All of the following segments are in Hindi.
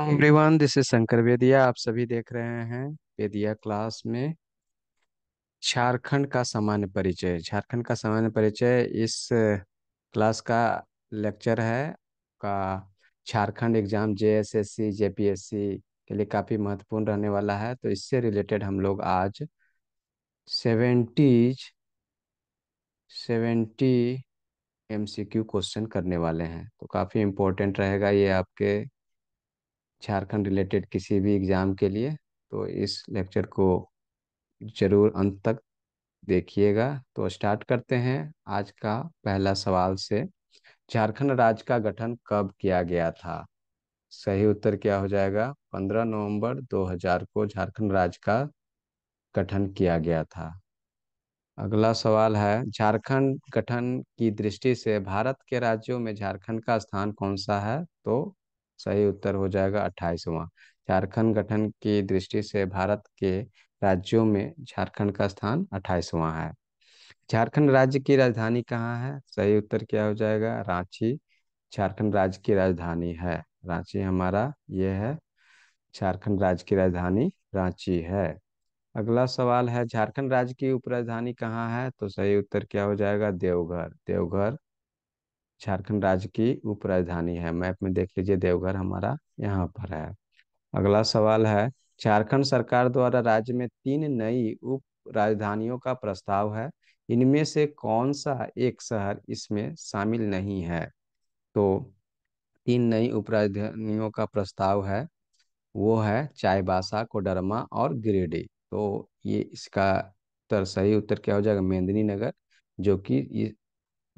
everyone this is Shankar Vedia आप सभी देख रहे हैं वेदिया क्लास में झारखंड का सामान्य परिचय झारखंड का सामान्य परिचय इस क्लास का लेक्चर है का झारखंड एग्जाम जेएसएससी जेपीएससी के लिए काफ़ी महत्वपूर्ण रहने वाला है तो इससे रिलेटेड हम लोग आज सेवेंटीज सेवेंटी एमसीक्यू क्वेश्चन करने वाले हैं तो काफ़ी इम्पोर्टेंट रहेगा ये आपके झारखंड रिलेटेड किसी भी एग्ज़ाम के लिए तो इस लेक्चर को ज़रूर अंत तक देखिएगा तो स्टार्ट करते हैं आज का पहला सवाल से झारखंड राज्य का गठन कब किया गया था सही उत्तर क्या हो जाएगा पंद्रह नवंबर हजार को झारखंड राज्य का गठन किया गया था अगला सवाल है झारखंड गठन की दृष्टि से भारत के राज्यों में झारखंड का स्थान कौन सा है तो सही उत्तर हो जाएगा अट्ठाईसवां झारखंड गठन की दृष्टि से भारत के राज्यों में झारखंड का स्थान अट्ठाईसवां है झारखंड राज्य की राजधानी कहाँ है सही उत्तर क्या हो जाएगा रांची झारखंड राज्य की राजधानी है रांची हमारा ये है झारखंड राज्य की राजधानी रांची है अगला सवाल है झारखंड राज्य की उपराजधानी कहाँ है तो सही उत्तर क्या हो जाएगा देवघर देवघर झारखंड राज्य की उपराजधानी है मैप में देख लीजिए देवघर हमारा यहाँ पर है अगला सवाल है झारखंड सरकार द्वारा राज्य में तीन नई उप राजधानियों का प्रस्ताव है इनमें से कौन सा एक शहर इसमें शामिल नहीं है तो तीन नई उप राजधानियों का प्रस्ताव है वो है चाईबासा कोडरमा और गिरिडीह तो ये इसका उत्तर सही उत्तर क्या हो जाएगा मेदिनी नगर जो कि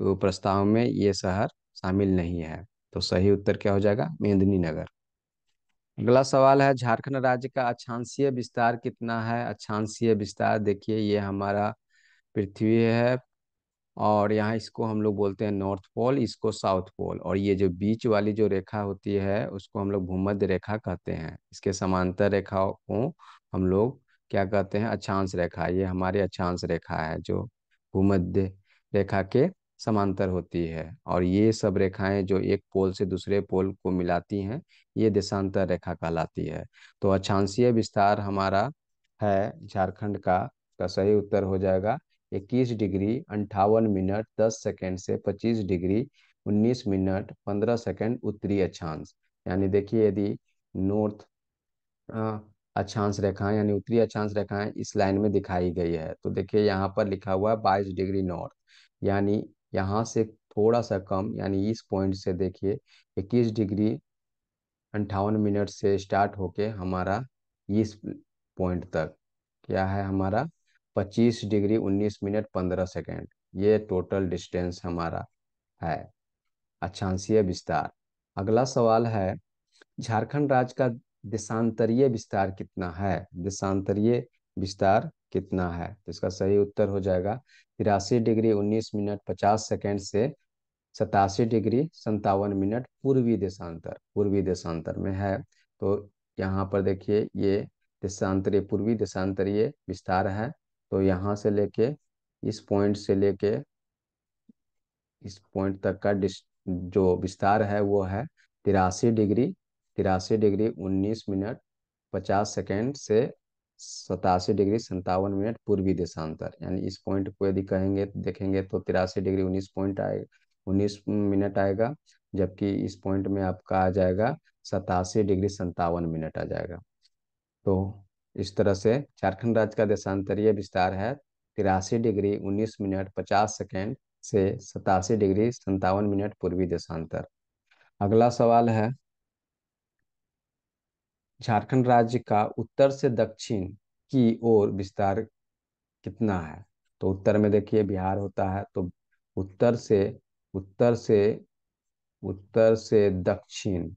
प्रस्ताव में ये शहर शामिल नहीं है तो सही उत्तर क्या हो जाएगा मेदिनी नगर अगला सवाल है झारखंड राज्य का अक्षांशीय विस्तार कितना है अक्षांशीय विस्तार देखिए ये हमारा पृथ्वी है और यहाँ इसको हम लोग बोलते हैं नॉर्थ पोल इसको साउथ पोल और ये जो बीच वाली जो रेखा होती है उसको हम लोग भूमध्य रेखा कहते हैं इसके समांतर रेखाओं को हम लोग क्या कहते हैं अक्षांश रेखा ये हमारी अक्षांश रेखा है जो भूमध्य रेखा के समांतर होती है और ये सब रेखाएं जो एक पोल से दूसरे पोल को मिलाती हैं ये देशांतर रेखा कहलाती है तो अक्षांशीय विस्तार हमारा है झारखंड का का सही उत्तर हो जाएगा इक्कीस डिग्री अंठावन मिनट दस सेकेंड से पच्चीस डिग्री उन्नीस मिनट पंद्रह सेकेंड उत्तरी अक्षांश यानी देखिए यदि नॉर्थ अक्षांश रेखाएं यानी उत्तरी अक्षांश रेखाएं इस लाइन में दिखाई गई है तो देखिए यहाँ पर लिखा हुआ है बाईस डिग्री नॉर्थ यानी यहाँ से थोड़ा सा कम यानी इस पॉइंट से देखिए इक्कीस डिग्री अंठावन मिनट से स्टार्ट होके हमारा इस पॉइंट तक क्या है हमारा पच्चीस डिग्री उन्नीस मिनट पंद्रह सेकेंड ये टोटल डिस्टेंस हमारा है अक्षांशीय विस्तार अगला सवाल है झारखंड राज्य का देशांतरीय विस्तार कितना है देशांतरीय विस्तार कितना है तो इसका सही उत्तर हो जाएगा तिरासी डिग्री उन्नीस मिनट पचास सेकेंड से सतासी डिग्री संतावन मिनट पूर्वी देशांतर पूर्वी देशांतर में है तो यहाँ पर देखिए ये देशांतरीय पूर्वी देशांतरीय विस्तार है तो यहाँ से लेके इस पॉइंट से लेके इस पॉइंट तक का जो विस्तार है वो है तिरासी डिग्री तिरासी डिग्री उन्नीस मिनट पचास सेकेंड से सतासी डिग्री संतावन मिनट पूर्वी देशांतर यानी इस पॉइंट को यदि कहेंगे देखेंगे तो तिरासी डिग्री उन्नीस पॉइंट आएगा उन्नीस मिनट आएगा जबकि इस पॉइंट में आपका आ जाएगा सतासी डिग्री सत्तावन मिनट आ जाएगा तो इस तरह से झारखंड राज्य का देशांतरीय विस्तार है तिरासी डिग्री उन्नीस मिनट पचास सेकेंड से सतासी डिग्री संतावन मिनट पूर्वी देशांतर अगला सवाल है झारखंड राज्य का उत्तर से दक्षिण की ओर विस्तार कितना है तो उत्तर में देखिए बिहार होता है तो उत्तर से उत्तर से उत्तर से दक्षिण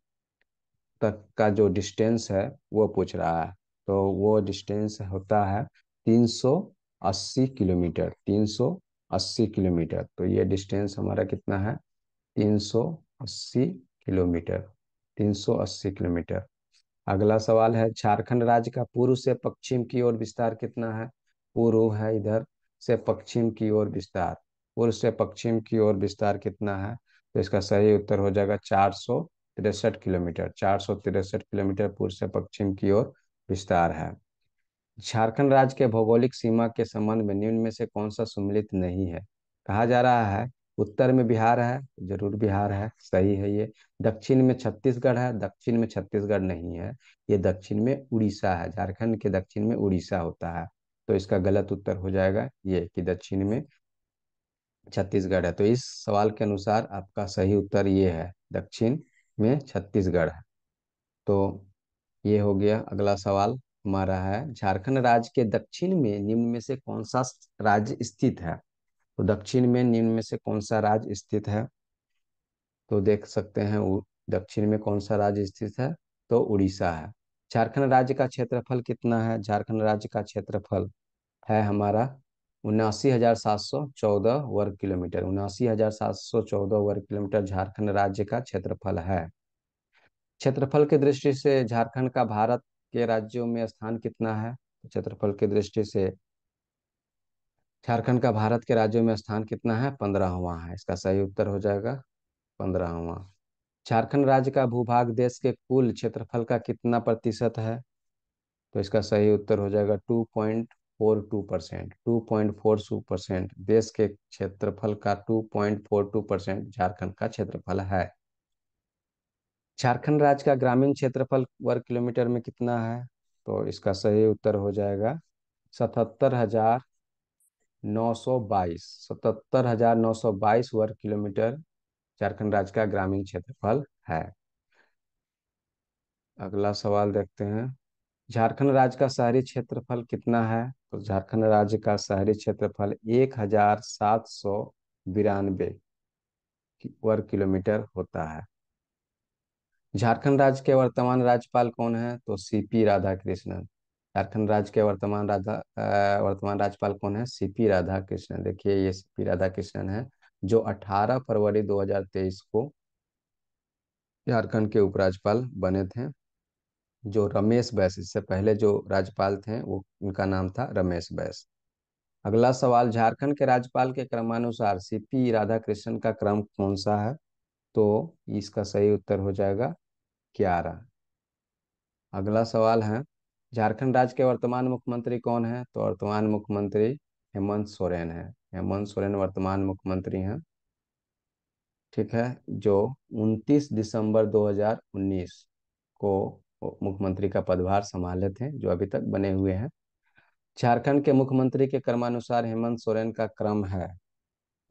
तक का जो डिस्टेंस है वो पूछ रहा है तो वो डिस्टेंस होता है 380 किलोमीटर 380 किलोमीटर तो ये डिस्टेंस हमारा कितना है 380 किलोमीटर 380 किलोमीटर अगला सवाल है झारखंड राज्य का पूर्व से पश्चिम की ओर विस्तार कितना है पूर्व है इधर से पश्चिम की ओर विस्तार पूर्व से पश्चिम की ओर विस्तार कितना है तो इसका सही उत्तर हो जाएगा चार सौ तिरसठ किलोमीटर चार सौ तिरसठ किलोमीटर पूर्व से पश्चिम की ओर विस्तार है झारखंड राज्य के भौगोलिक सीमा के संबंध में निम्न में से कौन सा सम्मिलित नहीं है कहा जा रहा है उत्तर में बिहार है जरूर बिहार है सही है ये दक्षिण में छत्तीसगढ़ है दक्षिण में छत्तीसगढ़ नहीं है ये दक्षिण में उड़ीसा है झारखंड के दक्षिण में उड़ीसा होता है तो इसका गलत उत्तर हो जाएगा ये कि दक्षिण में छत्तीसगढ़ है तो इस सवाल के अनुसार आपका सही उत्तर ये है दक्षिण में छत्तीसगढ़ है तो ये हो गया अगला सवाल हमारा है झारखंड राज्य के दक्षिण में निम्न में से कौन सा राज्य स्थित है तो दक्षिण में निम्न में से कौन सा राज्य स्थित है तो देख सकते हैं दक्षिण में कौन सा राज्य स्थित है तो उड़ीसा है झारखंड राज्य का क्षेत्रफल कितना है झारखंड राज्य का क्षेत्रफल है हमारा उनासी हजार सात सौ चौदह वर्ग किलोमीटर उनासी हजार सात सौ चौदह वर्ग किलोमीटर झारखंड राज्य का क्षेत्रफल है क्षेत्रफल की दृष्टि से झारखंड का भारत के राज्यों में स्थान कितना है तो क्षेत्रफल की दृष्टि से झारखंड का भारत के राज्यों में स्थान कितना है पंद्रहवा है इसका सही उत्तर हो जाएगा पंद्रहवा झारखंड राज्य का भूभाग देश के कुल क्षेत्रफल का कितना प्रतिशत है तो इसका सही उत्तर हो जाएगा two point four two percent two point four two percent देश के क्षेत्रफल का two point four two percent Jharkhand का क्षेत्रफल है झारखंड राज्य का ग्रामीण क्षेत्रफल वर्ग किलोमीटर में कितना है तो इसका सही उत्तर हो जाएगा सतहत्तर हजार सतहत्तर वर्ग किलोमीटर झारखंड राज्य का ग्रामीण क्षेत्रफल है अगला सवाल देखते हैं झारखंड राज्य का शहरी क्षेत्रफल कितना है तो झारखंड राज्य का शहरी क्षेत्रफल एक हजार सात सौ बिरानबे वर्ग किलोमीटर होता है झारखंड राज्य के वर्तमान राज्यपाल कौन है तो सीपी राधा कृष्णन झारखंड राज्य के वर्तमान राजा वर्तमान राज्यपाल कौन है सीपी राधा कृष्णन देखिए ये सीपी राधा कृष्णन है जो 18 फरवरी 2023 को झारखंड के उपराज्यपाल बने थे जो रमेश बैस इससे पहले जो राज्यपाल थे वो उनका नाम था रमेश बैस अगला सवाल झारखंड के राज्यपाल के क्रमानुसार सीपी राधा कृष्णन का क्रम कौन सा है तो इसका सही उत्तर हो जाएगा ग्यारह अगला सवाल है झारखंड राज्य के वर्तमान मुख्यमंत्री कौन है तो वर्तमान मुख्यमंत्री हेमंत सोरेन है हेमंत सोरेन वर्तमान मुख्यमंत्री हैं ठीक है जो 29 दिसंबर 2019 को मुख्यमंत्री का पदभार संभाले थे जो अभी तक बने हुए हैं झारखंड के मुख्यमंत्री के क्रमानुसार हेमंत सोरेन का क्रम है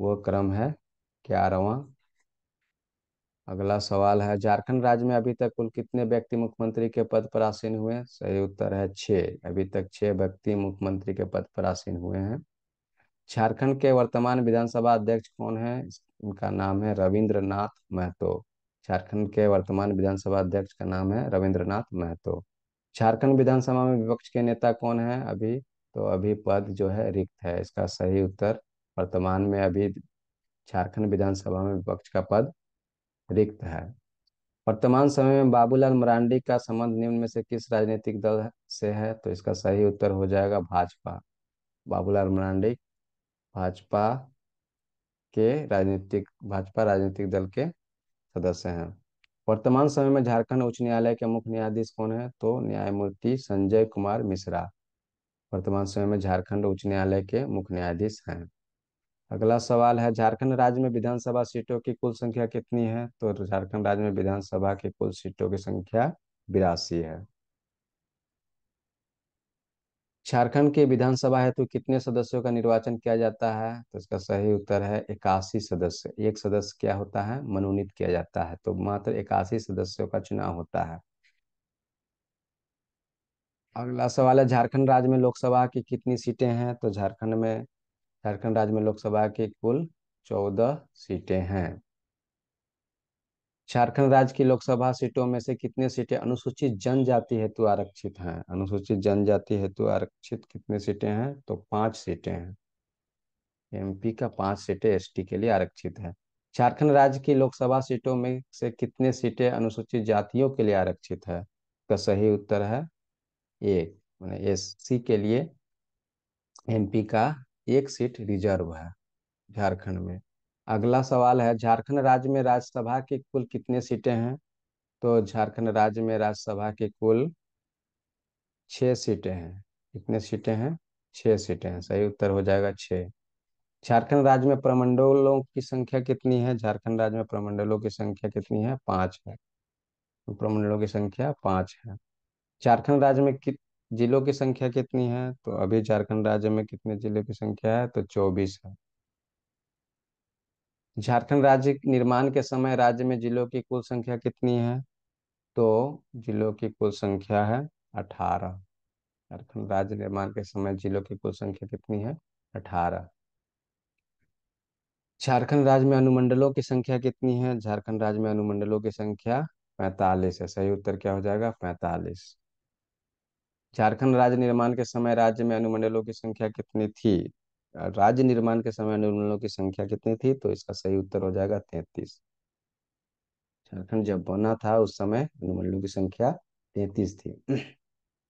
वो क्रम है ग्यारहवा अगला सवाल है झारखंड राज्य में अभी तक कुल कितने व्यक्ति मुख्यमंत्री के पद पर आसीन हुए सही उत्तर है छ अभी तक छः व्यक्ति मुख्यमंत्री के पद पर आसीन हुए हैं झारखंड के वर्तमान विधानसभा अध्यक्ष कौन है इनका नाम है रविंद्रनाथ महतो झारखंड के वर्तमान विधानसभा अध्यक्ष का नाम है रविंद्रनाथ महतो झारखंड विधानसभा में विपक्ष के नेता कौन है अभी तो अभी पद जो है रिक्त है इसका सही उत्तर वर्तमान में अभी झारखंड विधानसभा में विपक्ष का पद रिक्त है वर्तमान समय में बाबूलाल मरांडी का संबंध निम्न में से किस राजनीतिक दल से है तो इसका सही उत्तर हो जाएगा भाजपा बाबूलाल मरांडी भाजपा के राजनीतिक भाजपा राजनीतिक दल के सदस्य हैं वर्तमान समय में झारखंड उच्च न्यायालय के मुख्य न्यायाधीश कौन है तो न्यायमूर्ति संजय कुमार मिश्रा वर्तमान समय में झारखंड उच्च न्यायालय के मुख्य न्यायाधीश हैं अगला सवाल है झारखंड राज्य में विधानसभा सीटों की कुल संख्या कितनी है तो झारखंड राज्य में विधानसभा की कुल सीटों की संख्या बिरासी है झारखंड की विधानसभा हेतु तो कितने सदस्यों का निर्वाचन किया जाता है तो इसका सही उत्तर है इक्यासी सदस्य एक सदस्य क्या होता है मनोनीत किया जाता है तो मात्र इक्यासी सदस्यों का चुनाव होता है अगला सवाल है झारखंड राज्य में लोकसभा की कितनी सीटें हैं तो झारखंड में झारखंड राज्य में लोकसभा की कुल चौदह सीटें हैं झारखंड राज्य की लोकसभा सीटों में से कितने सीटें अनुसूचित जनजाति हेतु आरक्षित हैं अनुसूचित जनजाति हेतु आरक्षित कितने सीटें हैं तो पांच सीटें हैं एमपी का पांच सीटें एसटी के लिए आरक्षित है झारखंड राज्य की लोकसभा सीटों में से कितने सीटें अनुसूचित जातियों के लिए आरक्षित है का सही उत्तर है एक मैंने एस सी के लिए एमपी का एक सीट रिजर्व है झारखंड में अगला सवाल है झारखंड राज्य में राज्यसभा की कुल कितने सीटें हैं तो झारखंड राज्य में राज्यसभा की कुल छः सीटें हैं कितने सीटें हैं छः सीटें हैं सही उत्तर हो जाएगा छः झारखंड राज्य में प्रमंडलों की संख्या कितनी है झारखंड राज्य में प्रमंडलों की संख्या कितनी है पाँच है प्रमंडलों की संख्या पाँच है झारखंड राज्य में कित जिलों की संख्या कितनी है तो अभी झारखंड राज्य में कितने जिलों की संख्या है तो चौबीस है झारखंड राज्य निर्माण के समय राज्य में जिलों की कुल संख्या कितनी है तो जिलों की कुल संख्या है अठारह झारखंड राज्य निर्माण के समय जिलों की कुल संख्या कितनी है अठारह झारखंड राज्य में अनुमंडलों की संख्या कितनी है झारखंड राज्य में अनुमंडलों की संख्या पैंतालीस है सही उत्तर क्या हो जाएगा पैंतालीस झारखंड राज्य निर्माण के समय राज्य में अनुमंडलों की संख्या कितनी थी राज्य निर्माण के समय अनुमंडलों की संख्या कितनी थी तो इसका सही उत्तर हो जाएगा तैतीस झारखंड जब बना था उस समय अनुमंडलों की संख्या तैतीस थी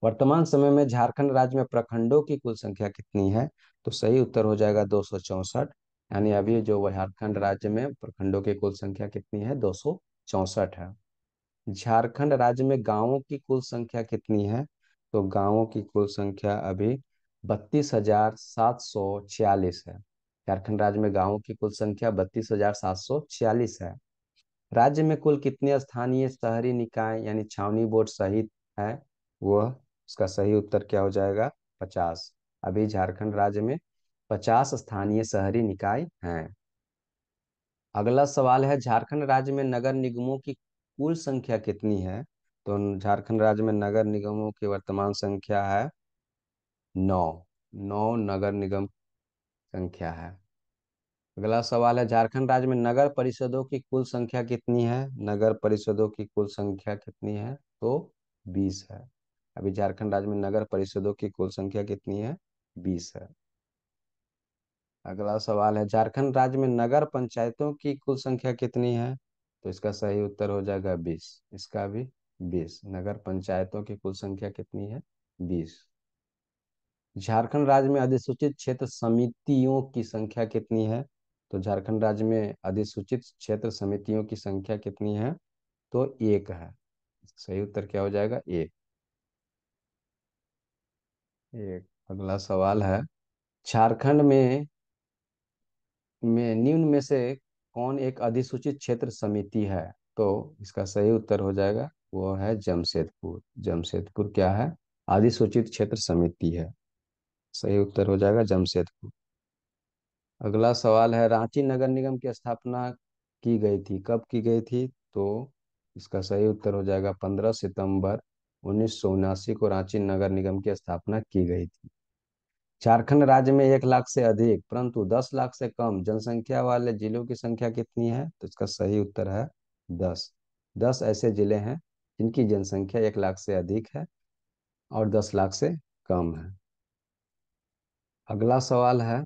वर्तमान समय में झारखंड राज्य में प्रखंडों की कुल संख्या कितनी है तो सही उत्तर हो जाएगा दो सौ चौसठ यानी अभी जो झारखंड राज्य में प्रखंडों की कुल संख्या कितनी है दो सौ चौसठ है झारखंड राज्य में गांवों की कुल संख्या कितनी है तो गांवों की कुल संख्या अभी बत्तीस हजार सात सौ छियालीस है झारखंड राज्य में गांवों की कुल संख्या बत्तीस हजार सात सौ छियालीस है राज्य में कुल कितने स्थानीय शहरी निकाय यानी छावनी बोर्ड सहित है वह उसका सही उत्तर क्या हो जाएगा पचास अभी झारखंड राज्य में पचास स्थानीय शहरी निकाय हैं अगला सवाल है झारखंड राज्य में नगर निगमों की कुल संख्या कितनी है तो झारखंड राज्य में नगर निगमों की वर्तमान संख्या है नौ नौ नगर निगम संख्या है अगला सवाल है झारखंड राज्य में नगर परिषदों की कुल संख्या कितनी है नगर परिषदों की कुल संख्या कितनी है तो बीस है अभी झारखंड राज्य में नगर परिषदों की कुल संख्या कितनी है बीस है अगला सवाल है झारखंड राज्य में नगर पंचायतों की कुल संख्या कितनी है तो इसका सही उत्तर हो जाएगा बीस इसका भी बीस नगर पंचायतों की कुल संख्या कितनी है बीस झारखंड राज्य में अधिसूचित क्षेत्र समितियों की संख्या कितनी है तो झारखंड राज्य में अधिसूचित क्षेत्र समितियों की संख्या कितनी है तो एक है सही उत्तर क्या हो जाएगा एक एक अगला सवाल है झारखंड में में निम्न में से कौन एक अधिसूचित क्षेत्र समिति है तो इसका सही उत्तर हो जाएगा वो है जमशेदपुर जमशेदपुर क्या है अधिसूचित क्षेत्र समिति है सही उत्तर हो जाएगा जमशेदपुर अगला सवाल है रांची नगर निगम की स्थापना की गई थी कब की गई थी तो इसका सही उत्तर हो जाएगा पंद्रह सितंबर उन्नीस को रांची नगर निगम की स्थापना की गई थी झारखंड राज्य में एक लाख से अधिक परंतु दस लाख से कम जनसंख्या वाले जिलों की संख्या कितनी है तो इसका सही उत्तर है दस दस ऐसे जिले हैं जिनकी जनसंख्या एक लाख से अधिक है और दस लाख से कम है अगला सवाल है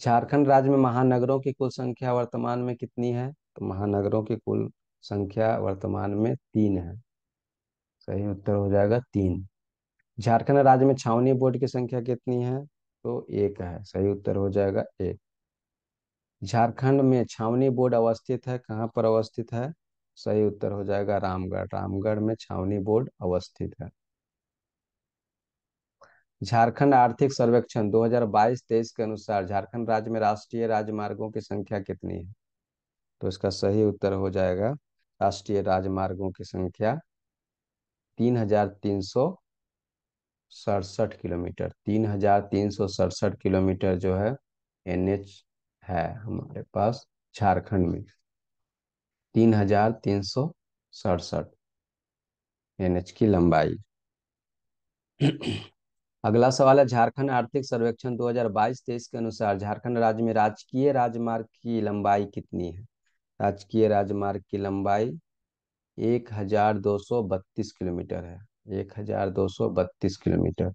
झारखंड राज्य में महानगरों की कुल संख्या वर्तमान में कितनी है तो महानगरों की कुल संख्या वर्तमान में तीन है सही उत्तर हो जाएगा तीन झारखंड राज्य में छावनी बोर्ड की संख्या कितनी है तो एक है सही उत्तर हो जाएगा एक झारखंड में छावनी बोर्ड अवस्थित है कहाँ पर अवस्थित है सही उत्तर हो जाएगा रामगढ़ रामगढ़ में छावनी बोर्ड अवस्थित है झारखंड आर्थिक सर्वेक्षण 2022-23 के अनुसार झारखंड राज्य में राष्ट्रीय राजमार्गों की संख्या कितनी है तो इसका सही उत्तर हो जाएगा राष्ट्रीय राजमार्गों की संख्या तीन हजार तीन सौ सड़सठ किलोमीटर तीन हजार तीन सौ सड़सठ किलोमीटर जो है एनएच है हमारे पास झारखंड में तीन हजार तीन सौ सड़सठ एच की लंबाई अगला सवाल है झारखंड आर्थिक सर्वेक्षण 2022-23 के अनुसार झारखंड राज्य में राजकीय राजमार्ग की लंबाई कितनी है राजकीय राजमार्ग की लंबाई बत्तीस किलोमीटर है बत्तीस किलोमीटर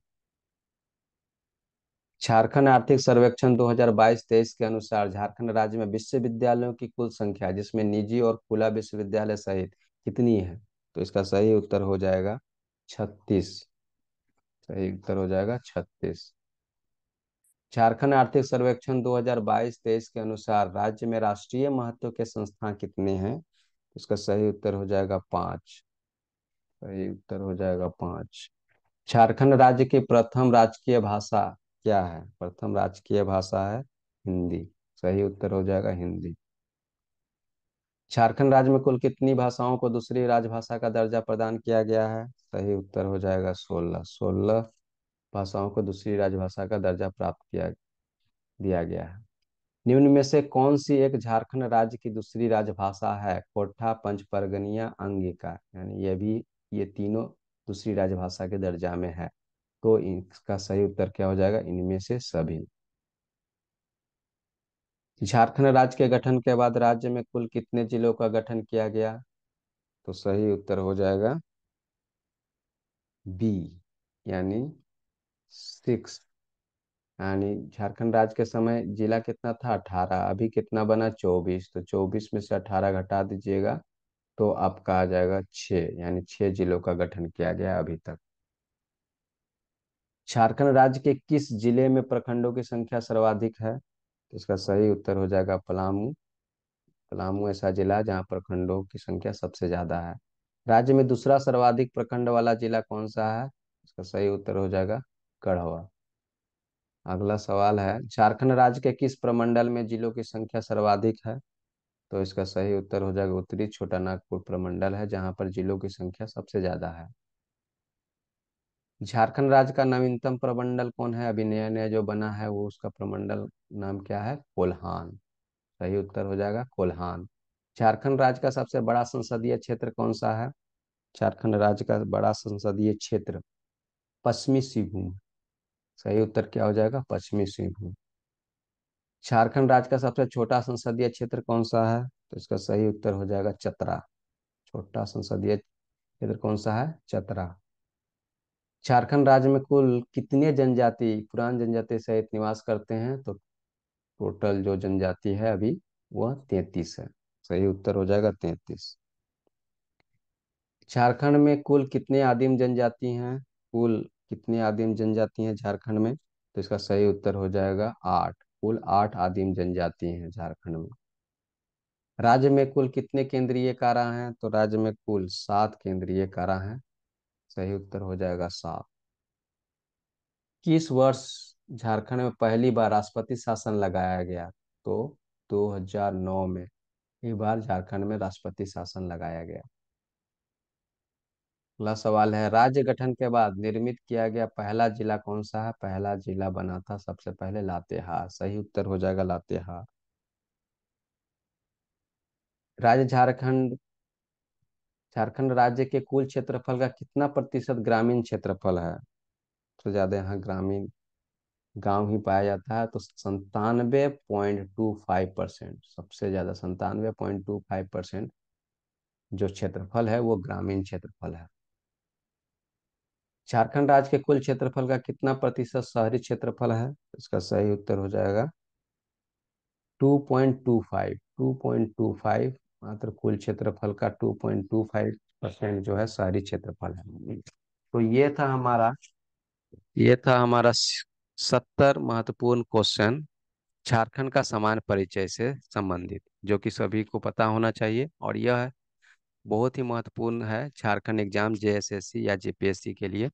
झारखंड आर्थिक सर्वेक्षण 2022-23 के अनुसार झारखंड राज्य में विश्वविद्यालयों की कुल संख्या जिसमें निजी और खुला विश्वविद्यालय सहित कितनी है तो इसका सही उत्तर हो जाएगा छत्तीस सही उत्तर हो जाएगा छत्तीस झारखंड आर्थिक सर्वेक्षण 2022-23 के अनुसार राज्य में राष्ट्रीय महत्व के संस्थान कितने हैं इसका सही उत्तर हो जाएगा पांच सही उत्तर हो जाएगा पांच झारखंड राज्य की प्रथम राजकीय भाषा क्या है प्रथम राजकीय भाषा है हिंदी सही उत्तर हो जाएगा हिंदी झारखंड राज्य में कुल कितनी भाषाओं को दूसरी राजभाषा का दर्जा प्रदान किया गया है सही उत्तर हो जाएगा सोलह सोलह भाषाओं को दूसरी राजभाषा का दर्जा प्राप्त किया दिया गया है निम्न में से कौन सी एक झारखंड राज्य की दूसरी राजभाषा है कोठा पंच परगनिया अंगिका यानी यह भी ये तीनों दूसरी राजभाषा के दर्जा में है तो इसका सही उत्तर क्या हो जाएगा इनमें से सभी झारखंड राज्य के गठन के बाद राज्य में कुल कितने जिलों का गठन किया गया तो सही उत्तर हो जाएगा बी यानी सिक्स यानी झारखंड राज्य के समय जिला कितना था अठारह अभी कितना बना चौबीस तो चौबीस में से अठारह घटा दीजिएगा तो आपका आ जाएगा छ यानी छह जिलों का गठन किया गया अभी तक झारखंड राज्य के किस जिले में प्रखंडों की संख्या सर्वाधिक है तो इसका सही उत्तर हो जाएगा पलामू पलामू ऐसा जिला जहाँ प्रखंडों की संख्या सबसे ज्यादा है राज्य में दूसरा सर्वाधिक प्रखंड वाला जिला कौन सा है इसका सही उत्तर हो जाएगा गढ़वा अगला सवाल है झारखंड राज्य के किस प्रमंडल में जिलों की संख्या सर्वाधिक है तो इसका सही उत्तर हो जाएगा उत्तरी छोटा नागपुर प्रमंडल है जहाँ पर जिलों की संख्या सबसे ज्यादा है झारखंड राज्य का नवीनतम प्रमंडल कौन है अभी नया नया जो बना है वो उसका प्रमंडल नाम क्या है कोल्हान सही उत्तर हो जाएगा कोल्हान झारखंड राज्य का सबसे बड़ा संसदीय क्षेत्र कौन सा है झारखंड राज्य का बड़ा संसदीय क्षेत्र पश्चिमी सिंहभूम सही उत्तर क्या हो जाएगा पश्चिमी सिंहभूम झारखंड राज्य का सबसे छोटा संसदीय क्षेत्र कौन सा है तो इसका सही उत्तर हो जाएगा चतरा छोटा संसदीय क्षेत्र कौन सा है चतरा झारखंड राज्य में कुल कितने जनजाति पुरान जनजाति सहित निवास करते हैं तो टोटल जो जनजाति है अभी वह तैतीस है सही उत्तर हो जाएगा तैतीस झारखंड में कुल कितने आदिम जनजाति हैं कुल कितने आदिम जनजाति हैं झारखंड में तो इसका सही उत्तर हो जाएगा आठ कुल आठ आदिम जनजाति हैं झारखंड में राज्य में कुल कितने केंद्रीय कारा हैं तो राज्य में कुल सात केंद्रीय कारा हैं सही उत्तर हो जाएगा सात किस वर्ष झारखंड में पहली बार राष्ट्रपति शासन लगाया गया तो 2009 में एक बार झारखंड में राष्ट्रपति शासन लगाया गया अगला सवाल है राज्य गठन के बाद निर्मित किया गया पहला जिला कौन सा है पहला जिला बना था सबसे पहले लातेहार सही उत्तर हो जाएगा लातेहार राज्य झारखंड झारखंड राज्य के कुल क्षेत्रफल का कितना प्रतिशत ग्रामीण क्षेत्रफल है तो ज्यादा यहाँ ग्रामीण गांव ही पाया जाता है तो संतानवे पॉइंट टू फाइव परसेंट सबसे ज्यादा संतानवे पॉइंट टू फाइव परसेंट जो क्षेत्रफल है वो ग्रामीण क्षेत्रफल है झारखंड राज्य के कुल क्षेत्रफल का कितना प्रतिशत शहरी क्षेत्रफल है इसका सही उत्तर हो जाएगा two point two five two point two five मात्र कुल क्षेत्रफल का 2.25 परसेंट जो है सारी क्षेत्रफल है तो ये था हमारा ये था हमारा सत्तर महत्वपूर्ण क्वेश्चन झारखंड का समान परिचय से संबंधित जो कि सभी को पता होना चाहिए और यह बहुत ही महत्वपूर्ण है झारखंड एग्जाम जेएसएससी या जेपीएससी के लिए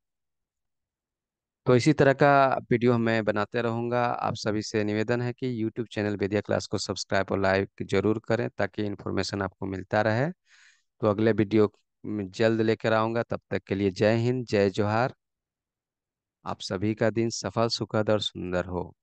तो इसी तरह का वीडियो मैं बनाते रहूँगा आप सभी से निवेदन है कि यूट्यूब चैनल वेदिया क्लास को सब्सक्राइब और लाइक जरूर करें ताकि इन्फॉर्मेशन आपको मिलता रहे तो अगले वीडियो जल्द लेकर आऊँगा तब तक के लिए जय हिंद जय जोहार आप सभी का दिन सफल सुखद और सुंदर हो